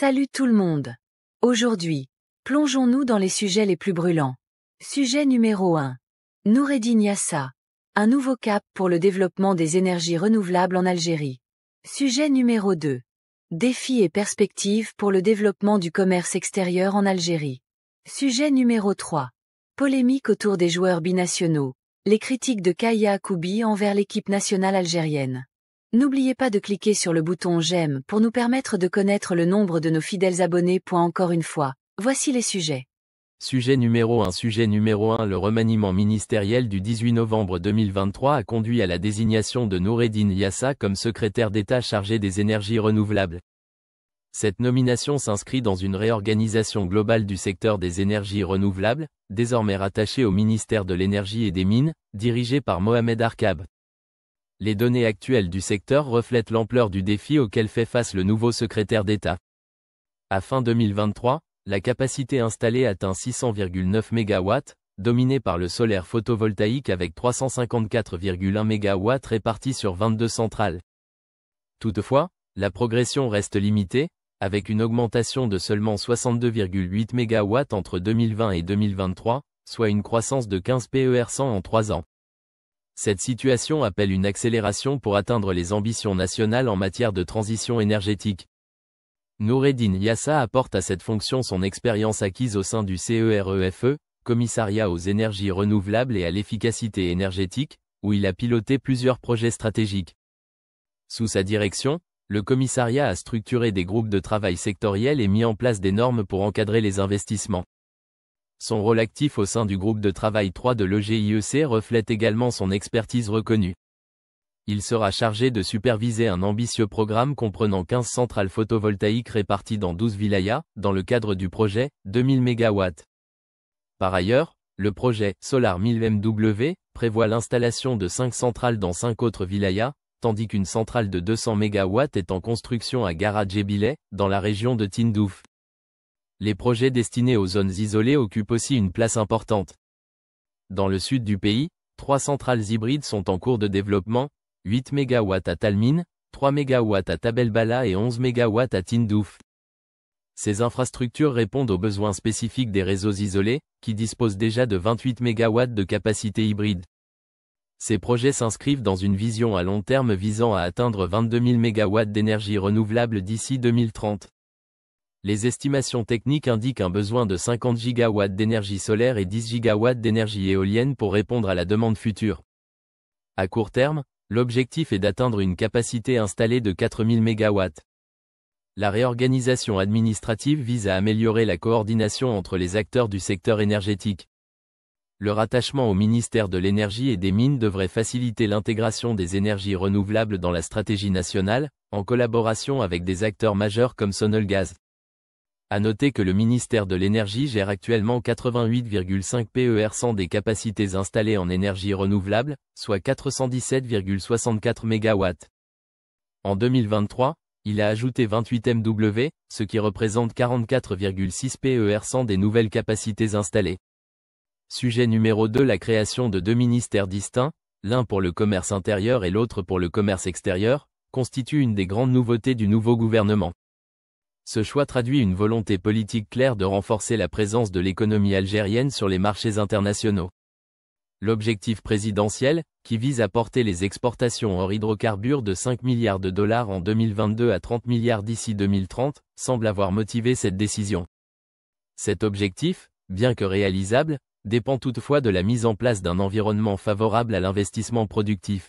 Salut tout le monde. Aujourd'hui, plongeons-nous dans les sujets les plus brûlants. Sujet numéro 1. Noureddin Yassa. Un nouveau cap pour le développement des énergies renouvelables en Algérie. Sujet numéro 2. Défis et perspectives pour le développement du commerce extérieur en Algérie. Sujet numéro 3. Polémique autour des joueurs binationaux. Les critiques de Kaya Koubi envers l'équipe nationale algérienne. N'oubliez pas de cliquer sur le bouton J'aime pour nous permettre de connaître le nombre de nos fidèles abonnés. Encore une fois, voici les sujets. Sujet numéro 1 Sujet numéro 1 Le remaniement ministériel du 18 novembre 2023 a conduit à la désignation de Noureddin Yassa comme secrétaire d'État chargé des énergies renouvelables. Cette nomination s'inscrit dans une réorganisation globale du secteur des énergies renouvelables, désormais rattaché au ministère de l'Énergie et des Mines, dirigé par Mohamed Arkab les données actuelles du secteur reflètent l'ampleur du défi auquel fait face le nouveau secrétaire d'État. À fin 2023, la capacité installée atteint 600,9 MW, dominée par le solaire photovoltaïque avec 354,1 MW répartis sur 22 centrales. Toutefois, la progression reste limitée, avec une augmentation de seulement 62,8 MW entre 2020 et 2023, soit une croissance de 15 PER 100 en 3 ans. Cette situation appelle une accélération pour atteindre les ambitions nationales en matière de transition énergétique. Noureddin Yassa apporte à cette fonction son expérience acquise au sein du CEREFE, e e, Commissariat aux énergies renouvelables et à l'efficacité énergétique, où il a piloté plusieurs projets stratégiques. Sous sa direction, le commissariat a structuré des groupes de travail sectoriels et mis en place des normes pour encadrer les investissements. Son rôle actif au sein du groupe de travail 3 de l'EGIEC reflète également son expertise reconnue. Il sera chargé de superviser un ambitieux programme comprenant 15 centrales photovoltaïques réparties dans 12 vilayas, dans le cadre du projet 2000 MW. Par ailleurs, le projet Solar 1000 MW prévoit l'installation de 5 centrales dans 5 autres vilayas, tandis qu'une centrale de 200 MW est en construction à Garadjebilé, dans la région de Tindouf les projets destinés aux zones isolées occupent aussi une place importante. Dans le sud du pays, trois centrales hybrides sont en cours de développement, 8 MW à Talmin, 3 MW à Tabelbala et 11 MW à Tindouf. Ces infrastructures répondent aux besoins spécifiques des réseaux isolés, qui disposent déjà de 28 MW de capacité hybride. Ces projets s'inscrivent dans une vision à long terme visant à atteindre 22 000 MW d'énergie renouvelable d'ici 2030 les estimations techniques indiquent un besoin de 50 gigawatts d'énergie solaire et 10 gigawatts d'énergie éolienne pour répondre à la demande future. À court terme, l'objectif est d'atteindre une capacité installée de 4000 MW. La réorganisation administrative vise à améliorer la coordination entre les acteurs du secteur énergétique. Le rattachement au ministère de l'Énergie et des Mines devrait faciliter l'intégration des énergies renouvelables dans la stratégie nationale, en collaboration avec des acteurs majeurs comme Sonelgaz. À noter que le ministère de l'Énergie gère actuellement 88,5 PER 100 des capacités installées en énergie renouvelable, soit 417,64 MW. En 2023, il a ajouté 28 MW, ce qui représente 44,6 PER 100 des nouvelles capacités installées. Sujet numéro 2 La création de deux ministères distincts, l'un pour le commerce intérieur et l'autre pour le commerce extérieur, constitue une des grandes nouveautés du nouveau gouvernement. Ce choix traduit une volonté politique claire de renforcer la présence de l'économie algérienne sur les marchés internationaux. L'objectif présidentiel, qui vise à porter les exportations hors hydrocarbures de 5 milliards de dollars en 2022 à 30 milliards d'ici 2030, semble avoir motivé cette décision. Cet objectif, bien que réalisable, dépend toutefois de la mise en place d'un environnement favorable à l'investissement productif.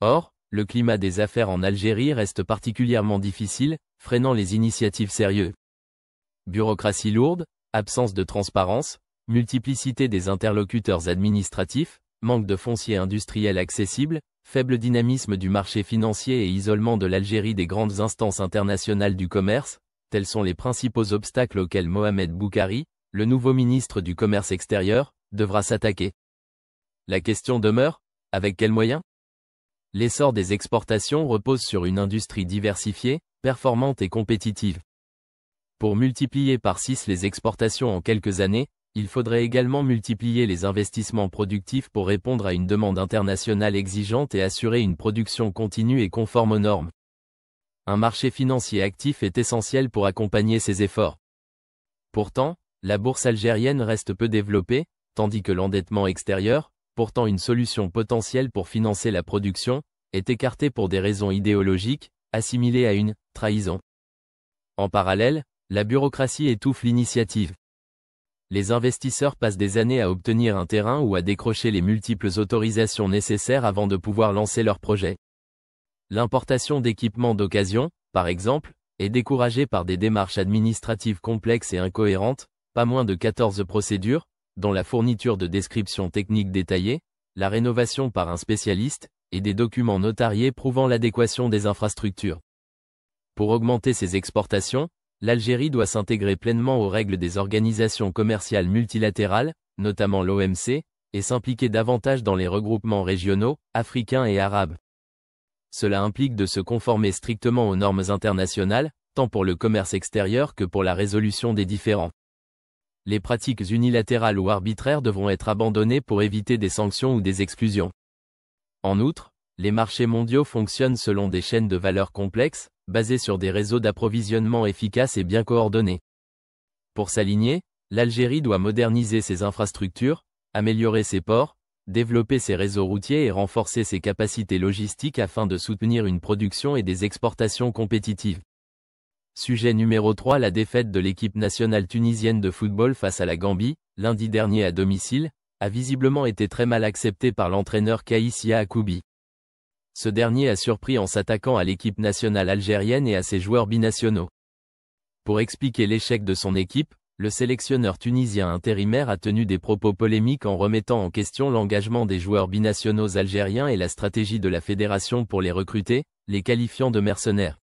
Or, le climat des affaires en Algérie reste particulièrement difficile, freinant les initiatives sérieuses. Bureaucratie lourde, absence de transparence, multiplicité des interlocuteurs administratifs, manque de foncier industriel accessible, faible dynamisme du marché financier et isolement de l'Algérie des grandes instances internationales du commerce, tels sont les principaux obstacles auxquels Mohamed Boukhari, le nouveau ministre du Commerce extérieur, devra s'attaquer. La question demeure, avec quels moyens L'essor des exportations repose sur une industrie diversifiée, performante et compétitive. Pour multiplier par 6 les exportations en quelques années, il faudrait également multiplier les investissements productifs pour répondre à une demande internationale exigeante et assurer une production continue et conforme aux normes. Un marché financier actif est essentiel pour accompagner ces efforts. Pourtant, la bourse algérienne reste peu développée, tandis que l'endettement extérieur, pourtant une solution potentielle pour financer la production, est écartée pour des raisons idéologiques, assimilées à une trahison. En parallèle, la bureaucratie étouffe l'initiative. Les investisseurs passent des années à obtenir un terrain ou à décrocher les multiples autorisations nécessaires avant de pouvoir lancer leur projet. L'importation d'équipements d'occasion, par exemple, est découragée par des démarches administratives complexes et incohérentes, pas moins de 14 procédures, dont la fourniture de descriptions techniques détaillées, la rénovation par un spécialiste, et des documents notariés prouvant l'adéquation des infrastructures. Pour augmenter ses exportations, l'Algérie doit s'intégrer pleinement aux règles des organisations commerciales multilatérales, notamment l'OMC, et s'impliquer davantage dans les regroupements régionaux, africains et arabes. Cela implique de se conformer strictement aux normes internationales, tant pour le commerce extérieur que pour la résolution des différends les pratiques unilatérales ou arbitraires devront être abandonnées pour éviter des sanctions ou des exclusions. En outre, les marchés mondiaux fonctionnent selon des chaînes de valeur complexes, basées sur des réseaux d'approvisionnement efficaces et bien coordonnés. Pour s'aligner, l'Algérie doit moderniser ses infrastructures, améliorer ses ports, développer ses réseaux routiers et renforcer ses capacités logistiques afin de soutenir une production et des exportations compétitives. Sujet numéro 3 La défaite de l'équipe nationale tunisienne de football face à la Gambie, lundi dernier à domicile, a visiblement été très mal acceptée par l'entraîneur Kaïsia Akoubi. Ce dernier a surpris en s'attaquant à l'équipe nationale algérienne et à ses joueurs binationaux. Pour expliquer l'échec de son équipe, le sélectionneur tunisien intérimaire a tenu des propos polémiques en remettant en question l'engagement des joueurs binationaux algériens et la stratégie de la fédération pour les recruter, les qualifiant de mercenaires.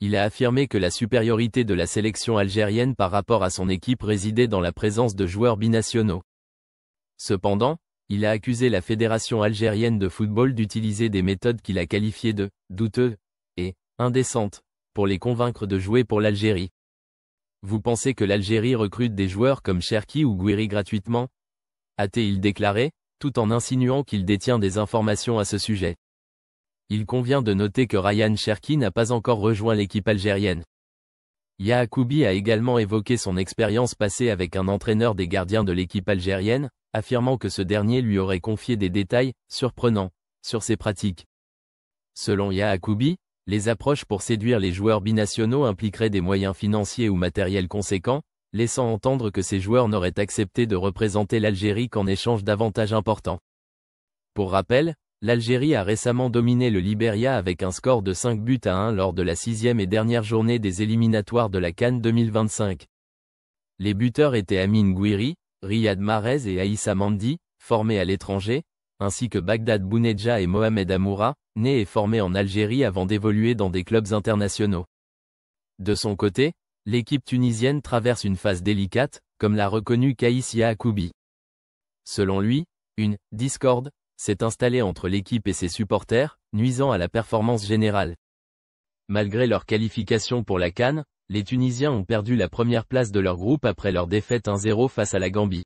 Il a affirmé que la supériorité de la sélection algérienne par rapport à son équipe résidait dans la présence de joueurs binationaux. Cependant, il a accusé la Fédération algérienne de football d'utiliser des méthodes qu'il a qualifiées de « douteuses » et « indécentes » pour les convaincre de jouer pour l'Algérie. Vous pensez que l'Algérie recrute des joueurs comme Cherki ou Guiri gratuitement a-t-il déclaré, tout en insinuant qu'il détient des informations à ce sujet. Il convient de noter que Ryan Cherki n'a pas encore rejoint l'équipe algérienne. Yaakoubi a également évoqué son expérience passée avec un entraîneur des gardiens de l'équipe algérienne, affirmant que ce dernier lui aurait confié des détails, surprenants, sur ses pratiques. Selon Yaakoubi, les approches pour séduire les joueurs binationaux impliqueraient des moyens financiers ou matériels conséquents, laissant entendre que ces joueurs n'auraient accepté de représenter l'Algérie qu'en échange d'avantages importants. Pour rappel, L'Algérie a récemment dominé le Liberia avec un score de 5 buts à 1 lors de la sixième et dernière journée des éliminatoires de la Cannes 2025. Les buteurs étaient Amin Gouiri, Riyad Marez et Aïssa Mandi, formés à l'étranger, ainsi que Bagdad Bouneja et Mohamed Amoura, nés et formés en Algérie avant d'évoluer dans des clubs internationaux. De son côté, l'équipe tunisienne traverse une phase délicate, comme l'a reconnu Kaïs Yaakoubi. Selon lui, une « discorde » s'est installé entre l'équipe et ses supporters, nuisant à la performance générale. Malgré leur qualification pour la Cannes, les Tunisiens ont perdu la première place de leur groupe après leur défaite 1-0 face à la Gambie.